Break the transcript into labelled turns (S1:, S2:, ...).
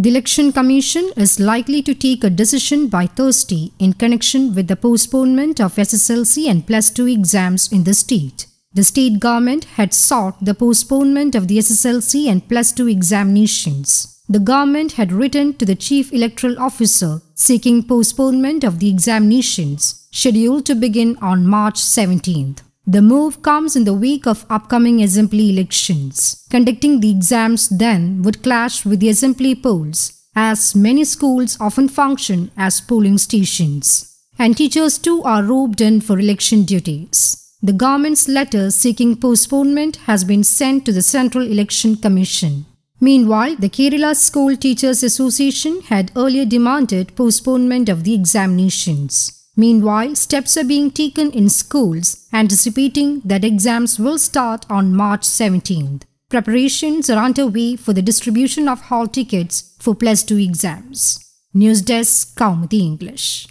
S1: The Election Commission is likely to take a decision by Thursday in connection with the postponement of SSLC and Plus 2 exams in the state. The state government had sought the postponement of the SSLC and Plus 2 examinations. The government had written to the chief electoral officer seeking postponement of the examinations, scheduled to begin on March 17th. The move comes in the week of upcoming assembly elections. Conducting the exams then would clash with the assembly polls, as many schools often function as polling stations. And teachers too are roped in for election duties. The government's letter seeking postponement has been sent to the Central Election Commission. Meanwhile, the Kerala School Teachers Association had earlier demanded postponement of the examinations. Meanwhile, steps are being taken in schools, anticipating that exams will start on March 17th. Preparations are underway for the distribution of hall tickets for Plus 2 exams. News Desk, Kaumati English.